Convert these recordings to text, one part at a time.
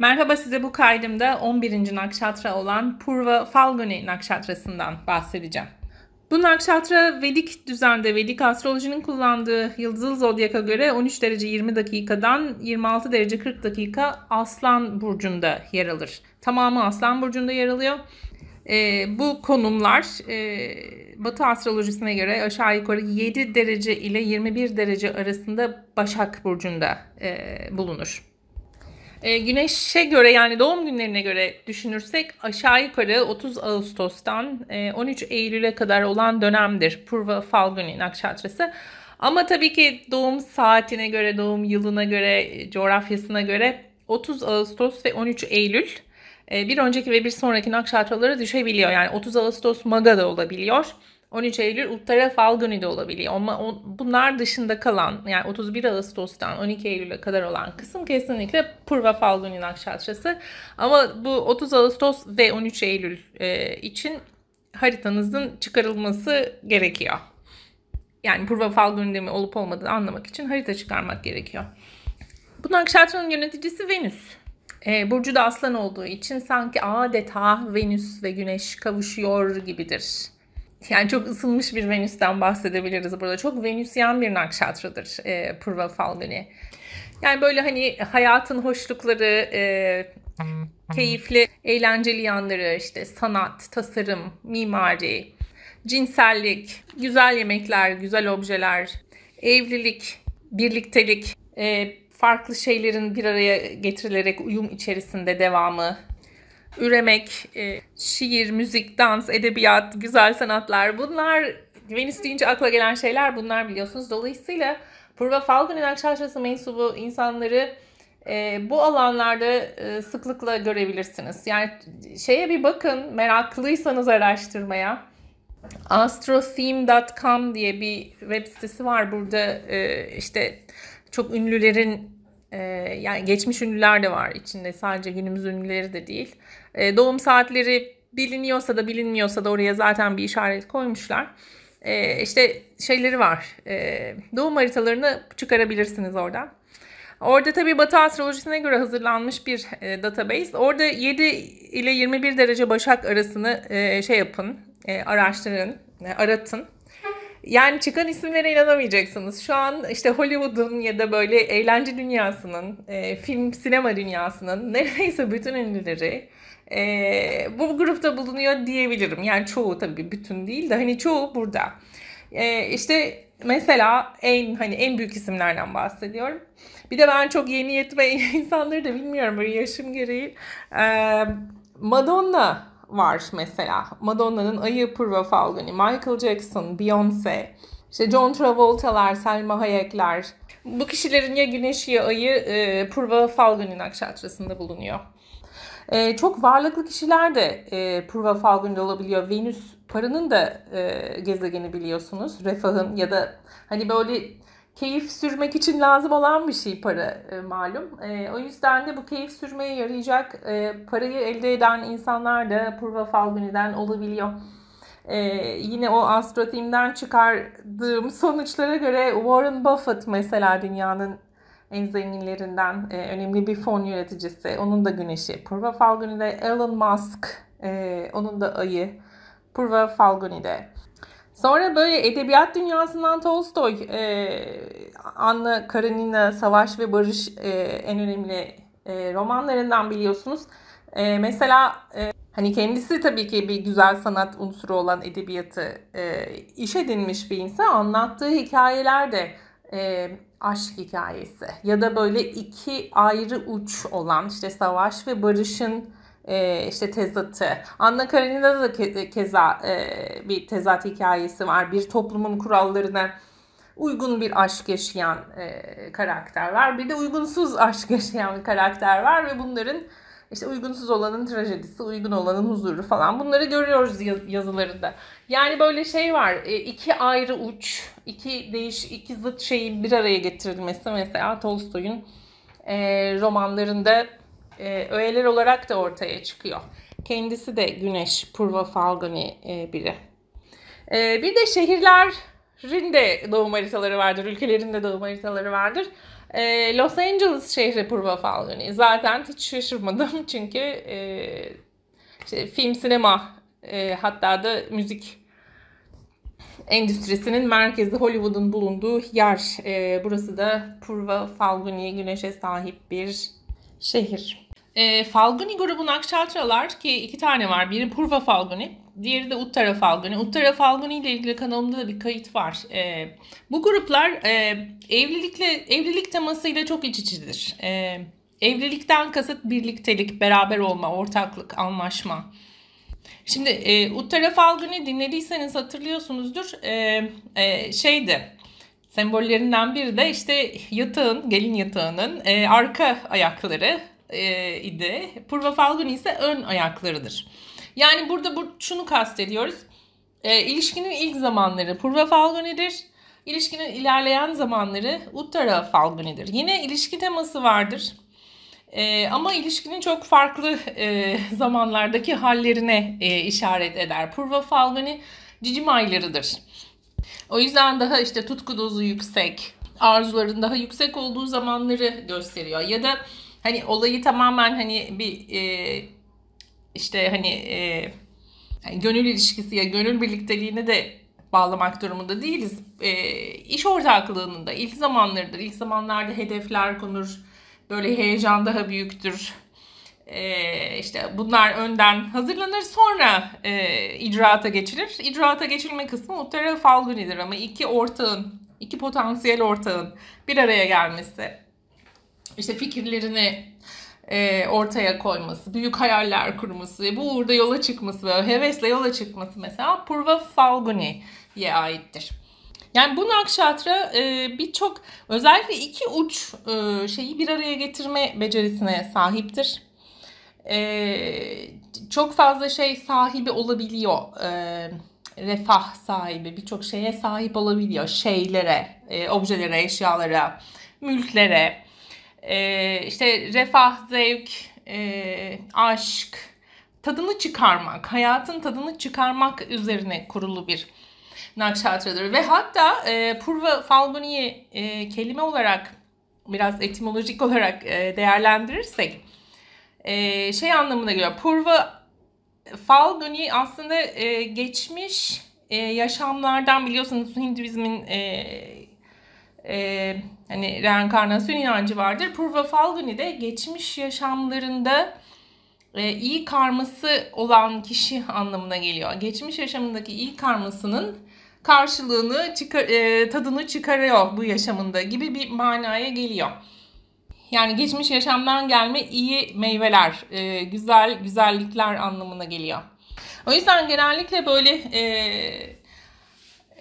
Merhaba size bu kaydımda 11. nakşatra olan Purva Falguni nakşatrasından bahsedeceğim. Bu nakşatra Vedik düzende Vedik astrolojinin kullandığı yıldızlı zodyaka göre 13 derece 20 dakikadan 26 derece 40 dakika Aslan burcunda yer alır. Tamamı Aslan burcunda yer alıyor. E, bu konumlar e, Batı astrolojisine göre aşağı yukarı 7 derece ile 21 derece arasında Başak burcunda e, bulunur. E, güneşe göre yani doğum günlerine göre düşünürsek aşağı yukarı 30 Ağustos'tan e, 13 Eylül'e kadar olan dönemdir Purva Falguni Nakşatrası. Ama tabii ki doğum saatine göre, doğum yılına göre, e, coğrafyasına göre 30 Ağustos ve 13 Eylül e, bir önceki ve bir sonraki nakşatralara düşebiliyor. Yani 30 Ağustos Magada olabiliyor. 13 Eylül Uttara Günü de olabiliyor. Ama on, bunlar dışında kalan yani 31 Ağustos'tan 12 Eylül'e kadar olan kısım kesinlikle Purva Falguni Nakşatrası. Ama bu 30 Ağustos ve 13 Eylül e, için haritanızın çıkarılması gerekiyor. Yani Purva Falguni mi olup olmadığını anlamak için harita çıkarmak gerekiyor. Bu Nakşatranın yöneticisi Venüs. E, Burcu da aslan olduğu için sanki adeta Venüs ve Güneş kavuşuyor gibidir yani çok ısınmış bir Venüs'ten bahsedebiliriz burada. Çok Venüsyen bir nakşatradır e, Purva Falguni. Yani böyle hani hayatın hoşlukları, e, keyifli, eğlenceli yanları işte sanat, tasarım, mimari, cinsellik, güzel yemekler, güzel objeler, evlilik, birliktelik, e, farklı şeylerin bir araya getirilerek uyum içerisinde devamı üremek, e, şiir, müzik, dans, edebiyat, güzel sanatlar bunlar Venüs deyince akla gelen şeyler bunlar biliyorsunuz. Dolayısıyla Purva Falgune'den çarşısı mensubu insanları e, bu alanlarda e, sıklıkla görebilirsiniz. Yani şeye bir bakın meraklıysanız araştırmaya. astrotheme.com diye bir web sitesi var. Burada e, işte çok ünlülerin e, yani geçmiş ünlüler de var içinde sadece günümüz ünlüleri de değil. E, doğum saatleri biliniyorsa da bilinmiyorsa da oraya zaten bir işaret koymuşlar. E, işte şeyleri var. E, doğum haritalarını çıkarabilirsiniz oradan. Orada tabi Batı astrolojisine göre hazırlanmış bir e, database. Orada 7 ile 21 derece Başak arasını e, şey yapın, e, araştırın, e, aratın. Yani çıkan isimlere inanamayacaksınız. Şu an işte Hollywood'un ya da böyle eğlence dünyasının, e, film, sinema dünyasının neredeyse bütün ünlüleri e, bu grupta bulunuyor diyebilirim. Yani çoğu tabii bütün değil de hani çoğu burada. E, işte mesela en hani en büyük isimlerden bahsediyorum. Bir de ben çok yeni yetme insanları da bilmiyorum böyle yaşım gereği. E, Madonna var mesela. Madonna'nın Ayı Purva Falguni, Michael Jackson, Beyoncé, işte John Travolta'lar, Selma Hayek'ler. Bu kişilerin ya güneşi ya ayı e, Purva Falguni nakşatrasında bulunuyor. E, çok varlıklı kişiler de e, Purva Falgun'da olabiliyor. Venüs paranın da e, gezegeni biliyorsunuz. Refahın ya da hani böyle keyif sürmek için lazım olan bir şey para e, malum. E, o yüzden de bu keyif sürmeye yarayacak e, parayı elde eden insanlar da Purva Falgun'dan olabiliyor. E, yine o astrotimden çıkardığım sonuçlara göre Warren Buffett mesela dünyanın en zenginlerinden e, önemli bir fon yöneticisi. Onun da güneşi Purva Falguni'de. Elon Musk, e, onun da ayı Purva Falguni'de. Sonra böyle edebiyat dünyasından Tolstoy, e, Anna Karenina, Savaş ve Barış e, en önemli e, romanlarından biliyorsunuz. E, mesela e, hani kendisi tabii ki bir güzel sanat unsuru olan edebiyatı e, iş edinmiş bir insan. Anlattığı hikayeler de e, aşk hikayesi ya da böyle iki ayrı uç olan işte savaş ve barışın e, işte tezatı. Anna Karenina'da da ke- e, keza e, bir tezat hikayesi var. Bir toplumun kurallarına uygun bir aşk yaşayan e, karakter var. Bir de uygunsuz aşk yaşayan bir karakter var ve bunların işte uygunsuz olanın trajedisi, uygun olanın huzuru falan bunları görüyoruz yazılarında. Yani böyle şey var e, iki ayrı uç, iki değiş, iki zıt şeyin bir araya getirilmesi mesela Tolstoy'un e, romanlarında e, öğeler olarak da ortaya çıkıyor. Kendisi de Güneş Purva Falguni biri. Bir de şehirlerin de doğum haritaları vardır, ülkelerin de doğum haritaları vardır. E, Los Angeles şehri Purva Falguni. Zaten hiç şaşırmadım çünkü e, işte film, sinema e, hatta da müzik endüstrisinin merkezi Hollywood'un bulunduğu yer. E, burası da Purva Falguni'ye güneşe sahip bir şehir. E, Falguni grubunun akçatralar ki iki tane var. Biri Purva Falguni, diğeri de Uttara Falguni. Uttara Falguni ile ilgili kanalımda da bir kayıt var. E, bu gruplar e, evlilikle evlilik temasıyla çok iç içidir. E, ee, evlilikten kasıt birliktelik, beraber olma, ortaklık, anlaşma. Şimdi e, Uttara Falguni dinlediyseniz hatırlıyorsunuzdur. E, e, şeydi sembollerinden biri de işte yatağın, gelin yatağının e, arka ayakları e, idi. Purva Falguni ise ön ayaklarıdır. Yani burada bu, şunu kastediyoruz. E, ilişkinin ilk zamanları Purva Falguni'dir. İlişkinin ilerleyen zamanları Uttara Falguni'dir. Yine ilişki teması vardır. E, ama ilişkinin çok farklı e, zamanlardaki hallerine e, işaret eder. Purva Falguni cicim aylarıdır. O yüzden daha işte tutku dozu yüksek, arzuların daha yüksek olduğu zamanları gösteriyor. Ya da hani olayı tamamen hani bir e, işte hani e, gönül ilişkisi ya gönül birlikteliğine de bağlamak durumunda değiliz. E, iş ortaklığının da ilk zamanlarıdır. İlk zamanlarda hedefler konur. Böyle heyecan daha büyüktür. E, işte bunlar önden hazırlanır. Sonra e, icraata geçilir. İcraata geçilme kısmı muhtemelen Falguni'dir ama iki ortağın, iki potansiyel ortağın bir araya gelmesi işte fikirlerini e, ortaya koyması, büyük hayaller kurması bu uğurda yola çıkması ve hevesle yola çıkması mesela Purva Falguni'ye aittir. Yani bu nakşatra e, birçok özellikle iki uç e, şeyi bir araya getirme becerisine sahiptir. E, çok fazla şey sahibi olabiliyor. E, refah sahibi, birçok şeye sahip olabiliyor. Şeylere, e, objelere, eşyalara, mülklere, e, işte refah, zevk, e, aşk, tadını çıkarmak, hayatın tadını çıkarmak üzerine kurulu bir nakşatradır. Ve hatta e, Purva Falguni'yi e, kelime olarak biraz etimolojik olarak e, değerlendirirsek e, şey anlamına geliyor. Purva Falguni aslında e, geçmiş e, yaşamlardan biliyorsunuz Hinduizmin e, e, hani reenkarnasyon inancı vardır. Purva Falguni de geçmiş yaşamlarında e, iyi karması olan kişi anlamına geliyor. Geçmiş yaşamındaki iyi karmasının karşılığını çıkar, e, tadını çıkarıyor bu yaşamında gibi bir manaya geliyor. Yani geçmiş yaşamdan gelme iyi meyveler, e, güzel güzellikler anlamına geliyor. O yüzden genellikle böyle e,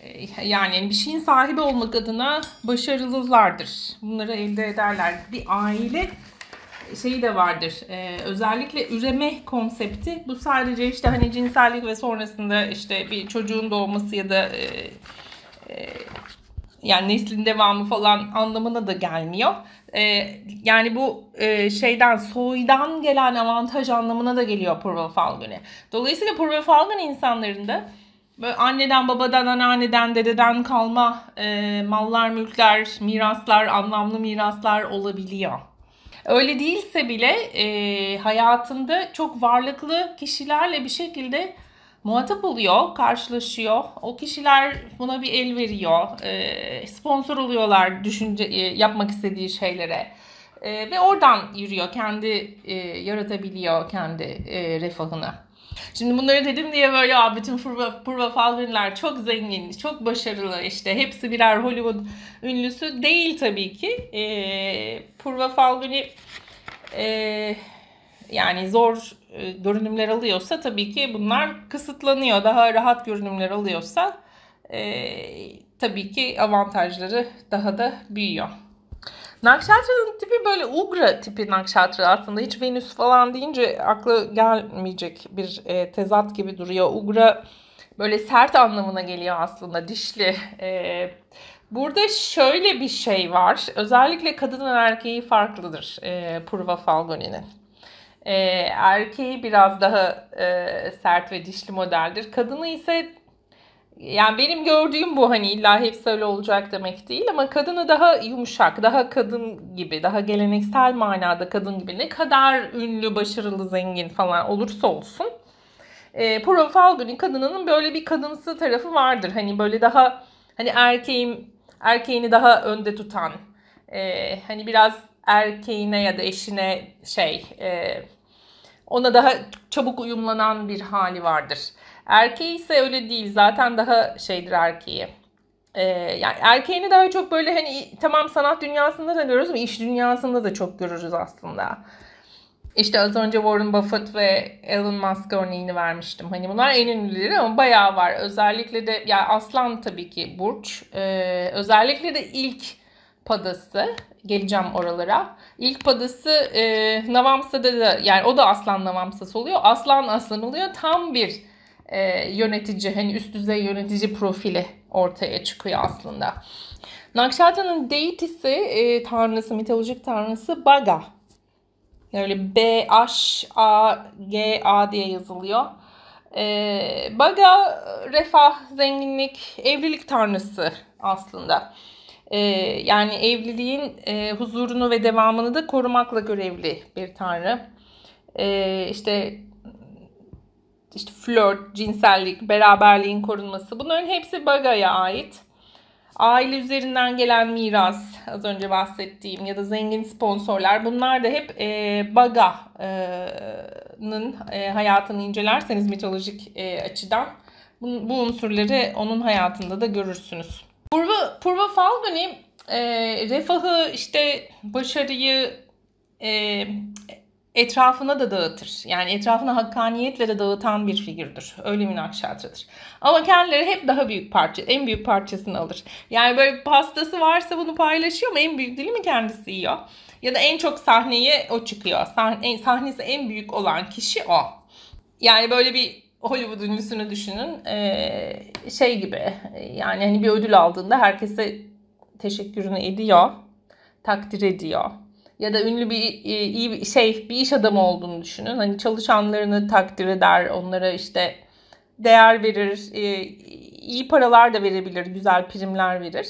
ee, yani bir şeyin sahibi olmak adına başarılılardır. Bunları elde ederler. Bir aile şeyi de vardır. Ee, özellikle üreme konsepti. Bu sadece işte hani cinsellik ve sonrasında işte bir çocuğun doğması ya da e, e, yani neslin devamı falan anlamına da gelmiyor. Ee, yani bu e, şeyden soydan gelen avantaj anlamına da geliyor Purva Falgun'e. Dolayısıyla Purva Falgun insanlarında Böyle anneden, babadan, anneanneden, dededen kalma e, mallar, mülkler, miraslar, anlamlı miraslar olabiliyor. Öyle değilse bile e, hayatında çok varlıklı kişilerle bir şekilde muhatap oluyor, karşılaşıyor. O kişiler buna bir el veriyor, e, sponsor oluyorlar düşünce e, yapmak istediği şeylere. E, ve oradan yürüyor, kendi e, yaratabiliyor kendi e, refahını. Şimdi bunları dedim diye böyle Aa, bütün Purva, Purva Falvinler çok zengin, çok başarılı işte hepsi birer Hollywood ünlüsü değil tabii ki. Ee, Purva Falvin'i e, yani zor e, görünümler alıyorsa tabii ki bunlar kısıtlanıyor. Daha rahat görünümler alıyorsa e, tabii ki avantajları daha da büyüyor. Nakşatra'nın tipi böyle Ugra tipi Nakşatra aslında. Hiç Venüs falan deyince aklı gelmeyecek bir e, tezat gibi duruyor. Ugra böyle sert anlamına geliyor aslında dişli. E, burada şöyle bir şey var. Özellikle kadın ve erkeği farklıdır e, Purva Falgoni'nin. E, erkeği biraz daha e, sert ve dişli modeldir. Kadını ise yani benim gördüğüm bu hani illa hepsi öyle olacak demek değil ama kadını daha yumuşak, daha kadın gibi, daha geleneksel manada kadın gibi ne kadar ünlü, başarılı, zengin falan olursa olsun. E, Pura Falgun'un kadınının böyle bir kadınsı tarafı vardır. Hani böyle daha hani erkeğim, erkeğini daha önde tutan, e, hani biraz erkeğine ya da eşine şey, e, ona daha çabuk uyumlanan bir hali vardır. Erkeği ise öyle değil. Zaten daha şeydir erkeği. Ee, yani erkeğini daha çok böyle hani tamam sanat dünyasında da görürüz ama iş dünyasında da çok görürüz aslında. İşte az önce Warren Buffett ve Elon Musk örneğini vermiştim. Hani bunlar en ünlüleri ama bayağı var. Özellikle de ya yani aslan tabii ki burç. Ee, özellikle de ilk padası geleceğim oralara. İlk padası e, Navamsa'da da yani o da aslan Navamsa oluyor. Aslan aslan oluyor. Tam bir e, yönetici, hani üst düzey yönetici profili ortaya çıkıyor aslında. Nakşata'nın deitisi, e, tanrısı, mitolojik tanrısı Baga. böyle B-H-A-G-A diye yazılıyor. E, Baga refah, zenginlik, evlilik tanrısı aslında. E, yani evliliğin e, huzurunu ve devamını da korumakla görevli bir tanrı. E, işte işte flört, cinsellik, beraberliğin korunması bunların hepsi Baga'ya ait. Aile üzerinden gelen miras, az önce bahsettiğim ya da zengin sponsorlar bunlar da hep e, Baga'nın e, hayatını incelerseniz mitolojik e, açıdan bu, bu unsurları onun hayatında da görürsünüz. Purva, Purva Falguni e, refahı, işte başarıyı, e, etrafına da dağıtır. Yani etrafına hakkaniyetle de dağıtan bir figürdür. Öyle münakşatıdır. Ama kendileri hep daha büyük parça, en büyük parçasını alır. Yani böyle pastası varsa bunu paylaşıyor ama en büyük dilimi kendisi yiyor. Ya da en çok sahneye o çıkıyor. Sahne, sahnesi en büyük olan kişi o. Yani böyle bir Hollywood ünlüsünü düşünün. Ee, şey gibi yani hani bir ödül aldığında herkese teşekkürünü ediyor. Takdir ediyor ya da ünlü bir e, iyi bir şey bir iş adamı olduğunu düşünün. Hani çalışanlarını takdir eder, onlara işte değer verir, e, iyi paralar da verebilir, güzel primler verir.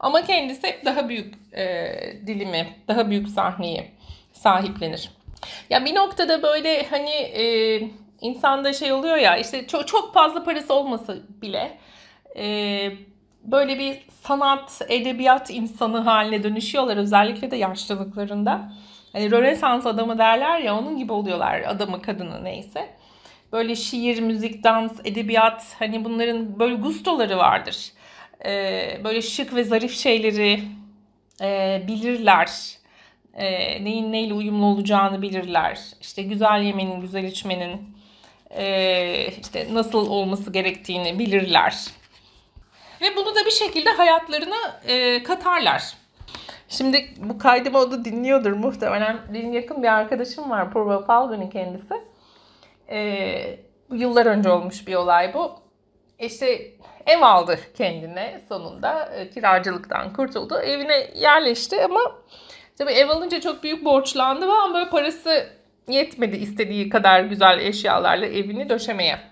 Ama kendisi hep daha büyük e, dilimi, daha büyük sahneyi sahiplenir. Ya bir noktada böyle hani e, insanda şey oluyor ya işte çok, çok fazla parası olmasa bile e, böyle bir sanat, edebiyat insanı haline dönüşüyorlar özellikle de yaşlılıklarında. Hani Rönesans adamı derler ya onun gibi oluyorlar adamı kadını neyse. Böyle şiir, müzik, dans, edebiyat hani bunların böyle gustoları vardır. Ee, böyle şık ve zarif şeyleri e, bilirler. E, neyin neyle uyumlu olacağını bilirler. İşte güzel yemenin, güzel içmenin e, işte nasıl olması gerektiğini bilirler ve bunu da bir şekilde hayatlarına e, katarlar. Şimdi bu kaydımı o da dinliyordur muhtemelen. Benim yakın bir arkadaşım var. Purva Falgun'un kendisi. Ee, yıllar önce olmuş bir olay bu. E, işte ev aldı kendine sonunda. E, kiracılıktan kurtuldu. Evine yerleşti ama tabii ev alınca çok büyük borçlandı ama böyle parası yetmedi istediği kadar güzel eşyalarla evini döşemeye.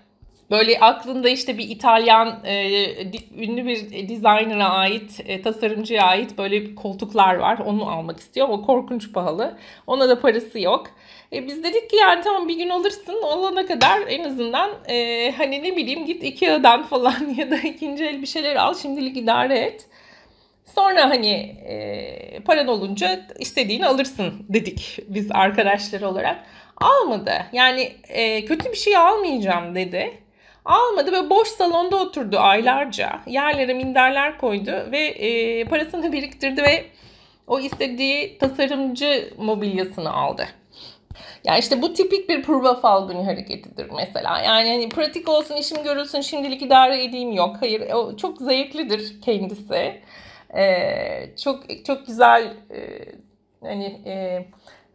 Böyle aklında işte bir İtalyan e, ünlü bir designer'a ait, e, tasarımcıya ait böyle koltuklar var. Onu almak istiyor ama korkunç pahalı. Ona da parası yok. E, biz dedik ki yani tamam bir gün alırsın olana kadar en azından e, hani ne bileyim git Ikea'dan falan ya da ikinci el bir şeyler al şimdilik idare et. Sonra hani e, paran olunca istediğini alırsın dedik biz arkadaşlar olarak. Almadı yani e, kötü bir şey almayacağım dedi. Almadı ve boş salonda oturdu aylarca. Yerlere minderler koydu ve e, parasını biriktirdi ve o istediği tasarımcı mobilyasını aldı. Yani işte bu tipik bir prova falgını hareketidir mesela. Yani hani pratik olsun, işim görülsün, şimdilik idare edeyim yok. Hayır, o çok zevklidir kendisi. Ee, çok çok güzel e, hani e,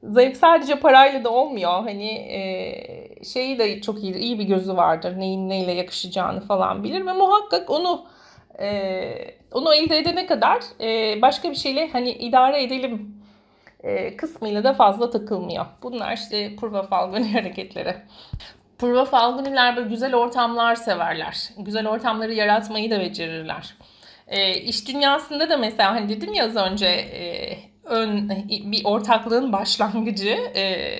zayıf sadece parayla da olmuyor. Hani e, şeyi de çok iyi, iyi bir gözü vardır. Neyin neyle yakışacağını falan bilir ve muhakkak onu e, onu elde edene kadar e, başka bir şeyle hani idare edelim e, kısmıyla da fazla takılmıyor. Bunlar işte Purva Falguni hareketleri. Purva Falguniler böyle güzel ortamlar severler. Güzel ortamları yaratmayı da becerirler. E, iş dünyasında da mesela hani dedim ya az önce e, ön bir ortaklığın başlangıcı e,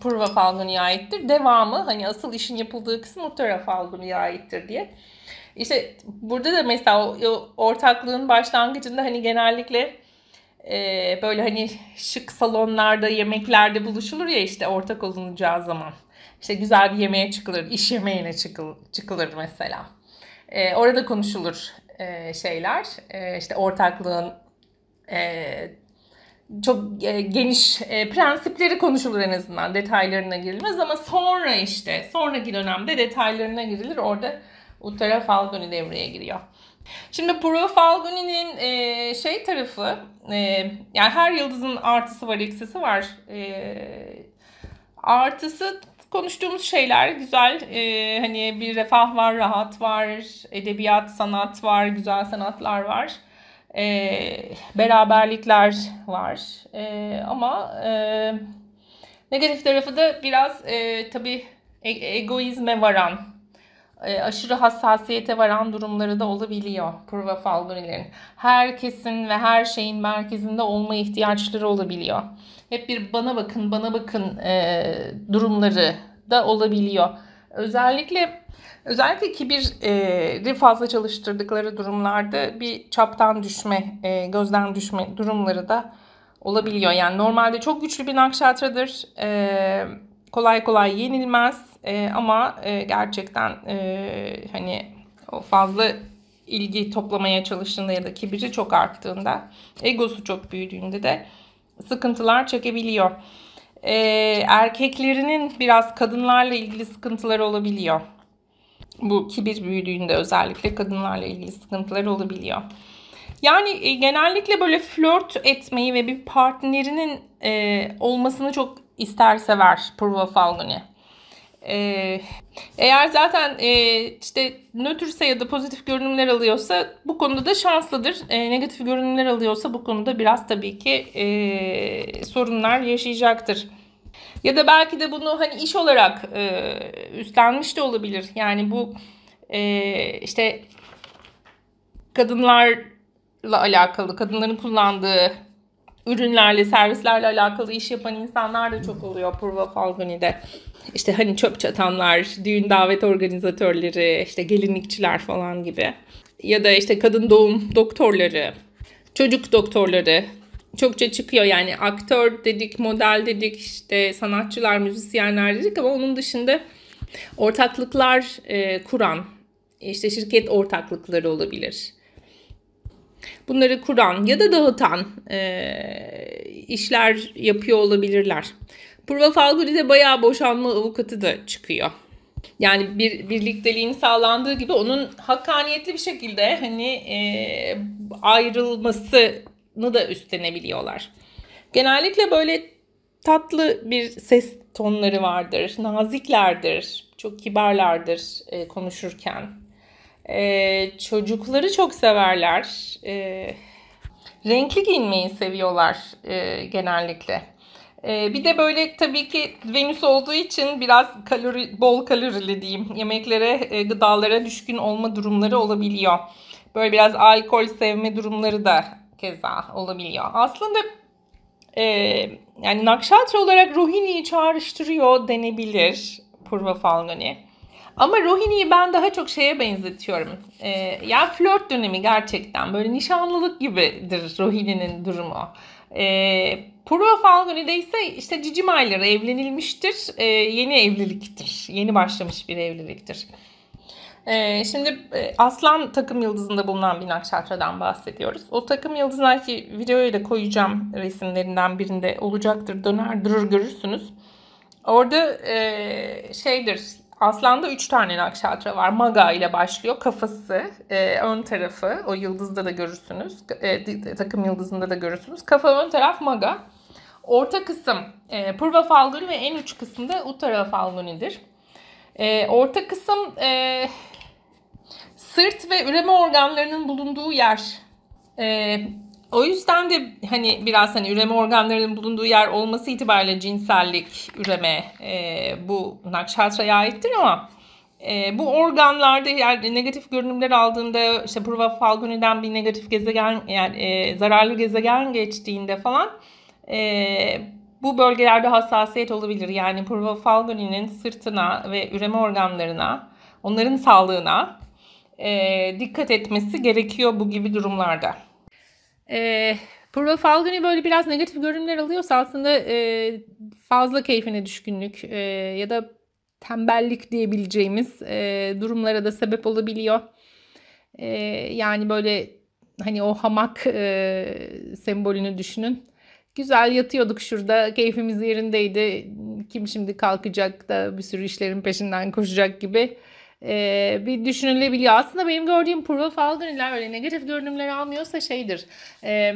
Prova Falconi'ye aittir. Devamı hani asıl işin yapıldığı kısım Utera Falconi'ye aittir diye. İşte burada da mesela o, ortaklığın başlangıcında hani genellikle e, böyle hani şık salonlarda, yemeklerde buluşulur ya işte ortak olunacağı zaman. İşte güzel bir yemeğe çıkılır, iş yemeğine çıkıl, çıkılır mesela. E, orada konuşulur e, şeyler, e, işte ortaklığın ee, e, çok geniş e, prensipleri konuşulur en azından detaylarına girilmez ama sonra işte sonraki dönemde detaylarına girilir orada Uttara Falguni devreye giriyor. Şimdi Pro Falguni'nin e, şey tarafı e, yani her yıldızın artısı var eksisi var e, artısı konuştuğumuz şeyler güzel e, hani bir refah var rahat var edebiyat sanat var güzel sanatlar var e, beraberlikler var. E, ama e, negatif tarafı da biraz e, tabii e- egoizme varan, e, aşırı hassasiyete varan durumları da olabiliyor Prova falgurilerin. Herkesin ve her şeyin merkezinde olma ihtiyaçları olabiliyor. Hep bir bana bakın, bana bakın e, durumları da olabiliyor. Özellikle özellikle kibiri fazla çalıştırdıkları durumlarda bir çaptan düşme, e, gözden düşme durumları da olabiliyor. Yani normalde çok güçlü bir nakşatradır. E, kolay kolay yenilmez e, ama gerçekten hani o fazla ilgi toplamaya çalıştığında ya da kibiri çok arttığında, egosu çok büyüdüğünde de sıkıntılar çekebiliyor e, erkeklerinin biraz kadınlarla ilgili sıkıntıları olabiliyor. Bu kibir büyüdüğünde özellikle kadınlarla ilgili sıkıntılar olabiliyor. Yani e, genellikle böyle flört etmeyi ve bir partnerinin e, olmasını çok ister sever Purva Falguni. Ee, eğer zaten e, işte nötrse ya da pozitif görünümler alıyorsa bu konuda da şanslıdır. E, negatif görünümler alıyorsa bu konuda biraz tabii ki e, sorunlar yaşayacaktır. Ya da belki de bunu hani iş olarak e, üstlenmiş de olabilir. Yani bu e, işte kadınlarla alakalı, kadınların kullandığı ürünlerle, servislerle alakalı iş yapan insanlar da çok oluyor Purva Falconi'de. İşte hani çöp çatanlar, düğün davet organizatörleri, işte gelinlikçiler falan gibi. Ya da işte kadın doğum doktorları, çocuk doktorları, çokça çıkıyor. Yani aktör dedik, model dedik, işte sanatçılar, müzisyenler dedik ama onun dışında ortaklıklar e, kuran, işte şirket ortaklıkları olabilir. Bunları kuran ya da dağıtan e, işler yapıyor olabilirler. Purva Falguri'de bayağı boşanma avukatı da çıkıyor. Yani bir birlikteliğin sağlandığı gibi onun hakkaniyetli bir şekilde hani e, ayrılması da üstlenebiliyorlar. Genellikle böyle tatlı bir ses tonları vardır, naziklerdir, çok kibarlardır e, konuşurken. E, çocukları çok severler, e, renkli giyinmeyi seviyorlar e, genellikle. E, bir de böyle tabii ki Venüs olduğu için biraz kalori, bol kalorili diyeyim yemeklere, e, gıdalara düşkün olma durumları olabiliyor. Böyle biraz alkol sevme durumları da keza olabiliyor. Aslında e, yani Nakşatra olarak Rohini'yi çağrıştırıyor denebilir Purva Falguni. Ama Rohini'yi ben daha çok şeye benzetiyorum. E, ya flört dönemi gerçekten böyle nişanlılık gibidir Rohini'nin durumu. E, Purva Falguni'de ise işte Cici Maylar evlenilmiştir. E, yeni evliliktir. Yeni başlamış bir evliliktir. Ee, şimdi e, Aslan takım yıldızında bulunan bir nakşatradan bahsediyoruz. O takım yıldızına ki videoya da koyacağım resimlerinden birinde olacaktır. Döner durur görürsünüz. Orada e, şeydir Aslan'da 3 tane nakşatra var. Maga ile başlıyor. Kafası, e, ön tarafı. O yıldızda da görürsünüz. takım yıldızında da görürsünüz. Kafa ön taraf Maga. Orta kısım e, Purva Falguni ve en uç kısımda Uttara Falguni'dir. orta kısım sırt ve üreme organlarının bulunduğu yer. E, o yüzden de hani biraz hani üreme organlarının bulunduğu yer olması itibariyle cinsellik, üreme e, bu nakşatraya aittir ama e, bu organlarda yani negatif görünümler aldığında işte Purva Falguni'den bir negatif gezegen yani e, zararlı gezegen geçtiğinde falan e, bu bölgelerde hassasiyet olabilir. Yani Purva Falguni'nin sırtına ve üreme organlarına, onların sağlığına e, dikkat etmesi gerekiyor bu gibi durumlarda. E, Puro Falguni böyle biraz negatif görünümler alıyorsa aslında e, fazla keyfine düşkünlük e, ya da tembellik diyebileceğimiz e, durumlara da sebep olabiliyor. E, yani böyle hani o hamak e, sembolünü düşünün. Güzel yatıyorduk şurada, keyfimiz yerindeydi. Kim şimdi kalkacak da bir sürü işlerin peşinden koşacak gibi e, bir düşünülebiliyor. Aslında benim gördüğüm proof algınlar öyle negatif görünümler almıyorsa şeydir. E,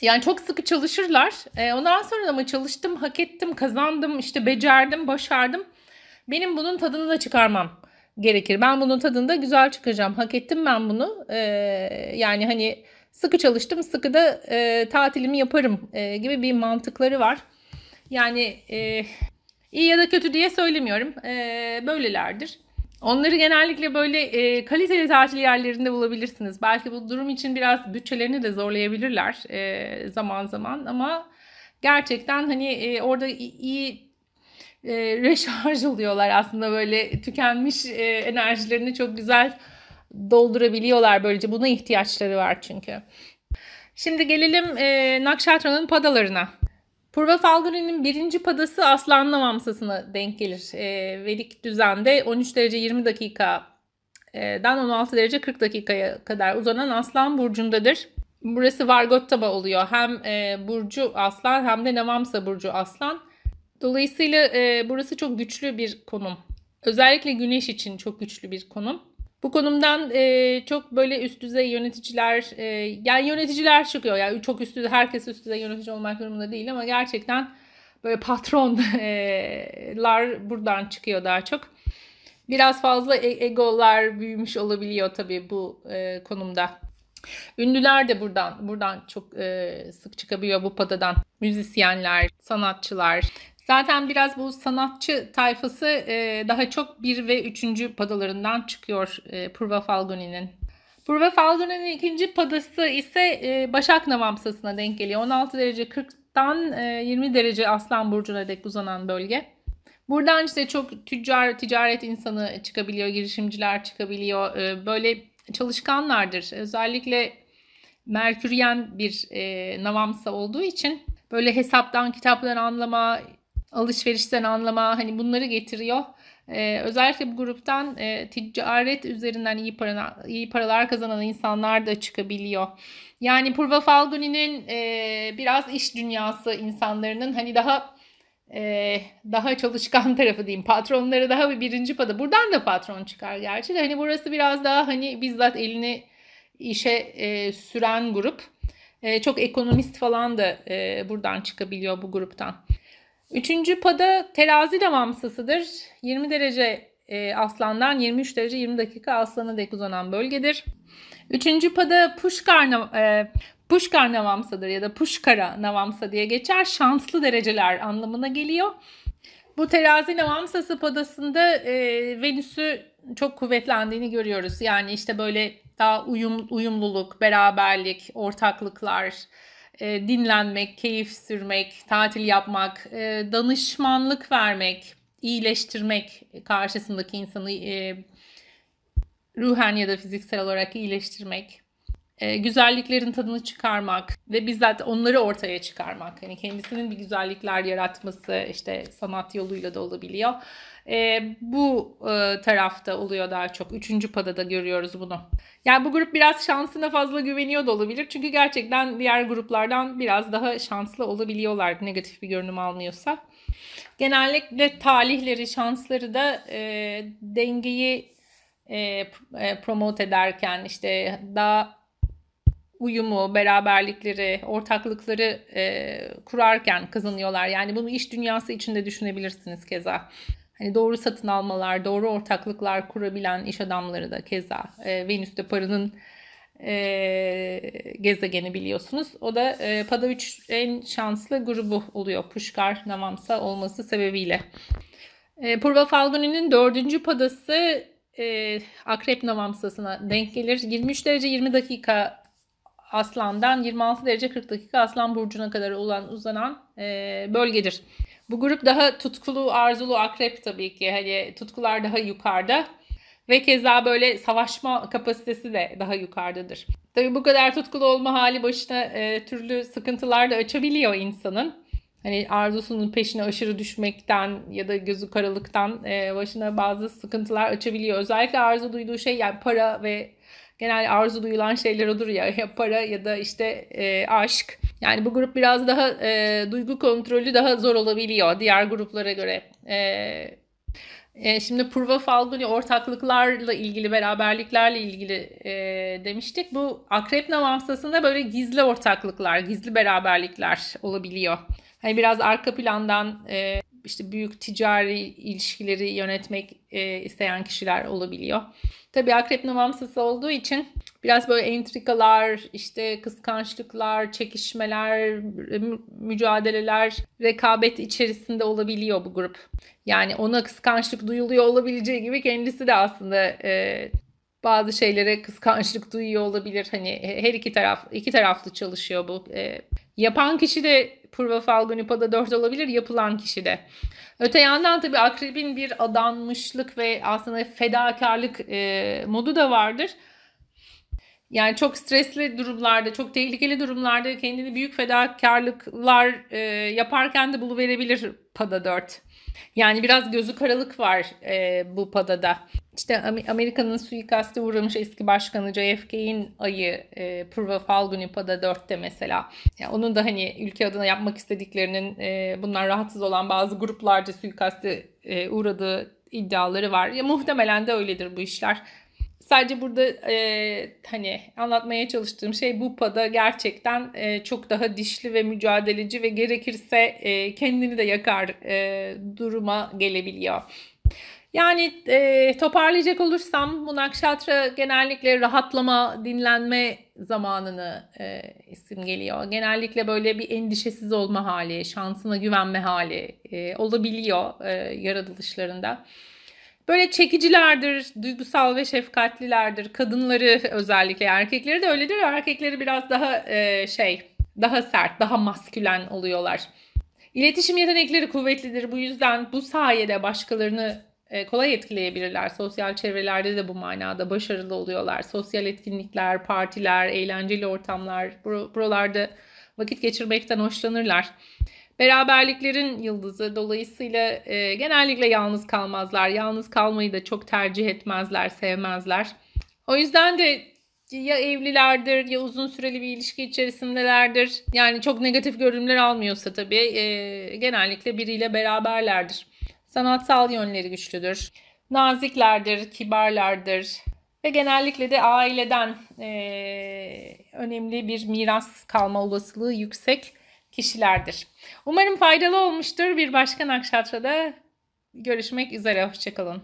yani çok sıkı çalışırlar. E, ondan sonra da mı çalıştım, hak ettim, kazandım, işte becerdim, başardım. Benim bunun tadını da çıkarmam gerekir. Ben bunun tadında güzel çıkacağım. Hak ettim ben bunu. E, yani hani sıkı çalıştım, sıkı da e, tatilimi yaparım e, gibi bir mantıkları var. Yani e, iyi ya da kötü diye söylemiyorum. E, böylelerdir. Onları genellikle böyle e, kaliteli tatil yerlerinde bulabilirsiniz. Belki bu durum için biraz bütçelerini de zorlayabilirler e, zaman zaman ama gerçekten hani e, orada iyi e, reşarj oluyorlar aslında böyle tükenmiş e, enerjilerini çok güzel doldurabiliyorlar böylece buna ihtiyaçları var çünkü. Şimdi gelelim e, Nakşatra'nın padalarına. Purva Falguni'nin birinci padası Aslanlı Vamsası'na denk gelir. E, Vedik düzende 13 derece 20 dakikadan e, 16 derece 40 dakikaya kadar uzanan Aslan Burcu'ndadır. Burası Vargottaba oluyor. Hem e, Burcu Aslan hem de Navamsa Burcu Aslan. Dolayısıyla e, burası çok güçlü bir konum. Özellikle Güneş için çok güçlü bir konum. Bu konumdan e, çok böyle üst düzey yöneticiler, e, yani yöneticiler çıkıyor. Yani çok üst düzey, herkes üst düzey yönetici olmak durumunda değil ama gerçekten böyle patronlar e, buradan çıkıyor daha çok. Biraz fazla e, egolar büyümüş olabiliyor tabii bu e, konumda. Ünlüler de buradan buradan çok e, sık çıkabiliyor bu padadan. Müzisyenler, sanatçılar, Zaten biraz bu sanatçı tayfası e, daha çok bir ve üçüncü padalarından çıkıyor e, Purva Falgoni'nin. Purva Falgoni'nin ikinci padası ise e, Başak Navamsası'na denk geliyor. 16 derece 40'tan e, 20 derece Aslan Burcu'na dek uzanan bölge. Buradan işte çok tüccar, ticaret insanı çıkabiliyor, girişimciler çıkabiliyor. E, böyle çalışkanlardır. Özellikle Merküryen bir e, Navamsa olduğu için böyle hesaptan, kitaptan anlama, alışverişten anlama hani bunları getiriyor. Ee, özellikle bu gruptan e, ticaret üzerinden iyi, para, iyi paralar kazanan insanlar da çıkabiliyor. Yani Purva Falguni'nin e, biraz iş dünyası insanların hani daha e, daha çalışkan tarafı diyeyim. Patronları daha bir birinci pada. Buradan da patron çıkar gerçi de hani burası biraz daha hani bizzat elini işe e, süren grup. E, çok ekonomist falan da e, buradan çıkabiliyor bu gruptan. Üçüncü pada terazi devamsısıdır. 20 derece e, aslandan 23 derece 20 dakika aslana dek uzanan bölgedir. Üçüncü pada pushkar e, Puşkar Navamsa'dır ya da pushkara Navamsa diye geçer. Şanslı dereceler anlamına geliyor. Bu terazi Navamsası padasında e, Venüs'ü çok kuvvetlendiğini görüyoruz. Yani işte böyle daha uyum, uyumluluk, beraberlik, ortaklıklar, e, dinlenmek, keyif sürmek, tatil yapmak, e, danışmanlık vermek, iyileştirmek karşısındaki insanı e, ruhen ya da fiziksel olarak iyileştirmek e, güzelliklerin tadını çıkarmak ve bizzat onları ortaya çıkarmak. Hani kendisinin bir güzellikler yaratması işte sanat yoluyla da olabiliyor. E, bu e, tarafta oluyor daha çok. Üçüncü padada görüyoruz bunu. Yani bu grup biraz şansına fazla güveniyor da olabilir. Çünkü gerçekten diğer gruplardan biraz daha şanslı olabiliyorlar negatif bir görünüm almıyorsa. Genellikle talihleri, şansları da e, dengeyi e, e promote ederken işte daha uyumu, beraberlikleri, ortaklıkları e, kurarken kazanıyorlar. Yani bunu iş dünyası içinde düşünebilirsiniz keza. Hani doğru satın almalar, doğru ortaklıklar kurabilen iş adamları da keza. E, Venüs'te paranın e, gezegeni biliyorsunuz. O da e, Pada 3 en şanslı grubu oluyor Puşkar Namamsa olması sebebiyle. E, Purva Falguni'nin dördüncü padası e, Akrep Namamsası'na denk gelir. 23 derece 20 dakika Aslan'dan 26 derece 40 dakika Aslan Burcu'na kadar olan uzanan e, bölgedir. Bu grup daha tutkulu, arzulu akrep tabii ki. Hani tutkular daha yukarıda ve keza böyle savaşma kapasitesi de daha yukarıdadır. Tabii bu kadar tutkulu olma hali başına e, türlü sıkıntılar da açabiliyor insanın. Hani arzusunun peşine aşırı düşmekten ya da gözü karalıktan e, başına bazı sıkıntılar açabiliyor. Özellikle arzu duyduğu şey yani para ve genelde arzu duyulan şeyler olur ya, ya para ya da işte e, aşk. Yani bu grup biraz daha e, duygu kontrolü daha zor olabiliyor diğer gruplara göre. E, e, şimdi Purva Falguni ortaklıklarla ilgili, beraberliklerle ilgili e, demiştik. Bu akrep navamsasında böyle gizli ortaklıklar, gizli beraberlikler olabiliyor. Hani biraz arka plandan e, işte büyük ticari ilişkileri yönetmek e, isteyen kişiler olabiliyor. Tabi akrep namamsası olduğu için biraz böyle entrikalar, işte kıskançlıklar, çekişmeler, e, mücadeleler, rekabet içerisinde olabiliyor bu grup. Yani ona kıskançlık duyuluyor olabileceği gibi kendisi de aslında e, bazı şeylere kıskançlık duyuyor olabilir. Hani her iki taraf iki taraflı çalışıyor bu. E, yapan kişi de Purva Falgonipada 4 olabilir yapılan kişi de. Öte yandan tabii akrebin bir adanmışlık ve aslında fedakarlık e, modu da vardır. Yani çok stresli durumlarda, çok tehlikeli durumlarda kendini büyük fedakarlıklar e, yaparken de buluverebilir pada 4. Yani biraz gözü karalık var e, bu padada. İşte Amerika'nın suikaste uğramış eski başkanı JFK'in ayı e, Purva Falguni Pada 4'te mesela. Yani onun da hani ülke adına yapmak istediklerinin e, bundan rahatsız olan bazı gruplarca suikaste e, uğradığı iddiaları var. Ya muhtemelen de öyledir bu işler. Sadece burada e, hani anlatmaya çalıştığım şey bu pada gerçekten e, çok daha dişli ve mücadeleci ve gerekirse e, kendini de yakar e, duruma gelebiliyor. Yani e, toparlayacak olursam bu nakşatra genellikle rahatlama, dinlenme zamanını e, geliyor. Genellikle böyle bir endişesiz olma hali, şansına güvenme hali e, olabiliyor e, yaratılışlarında böyle çekicilerdir, duygusal ve şefkatlilerdir. Kadınları özellikle erkekleri de öyledir. Erkekleri biraz daha e, şey, daha sert, daha maskülen oluyorlar. İletişim yetenekleri kuvvetlidir. Bu yüzden bu sayede başkalarını e, kolay etkileyebilirler. Sosyal çevrelerde de bu manada başarılı oluyorlar. Sosyal etkinlikler, partiler, eğlenceli ortamlar, buralarda vakit geçirmekten hoşlanırlar. Beraberliklerin yıldızı dolayısıyla e, genellikle yalnız kalmazlar. Yalnız kalmayı da çok tercih etmezler, sevmezler. O yüzden de ya evlilerdir ya uzun süreli bir ilişki içerisindelerdir. Yani çok negatif görünümler almıyorsa tabii e, genellikle biriyle beraberlerdir. Sanatsal yönleri güçlüdür. Naziklerdir, kibarlardır ve genellikle de aileden e, önemli bir miras kalma olasılığı yüksek kişilerdir. Umarım faydalı olmuştur. Bir başka nakşatrada görüşmek üzere. Hoşçakalın.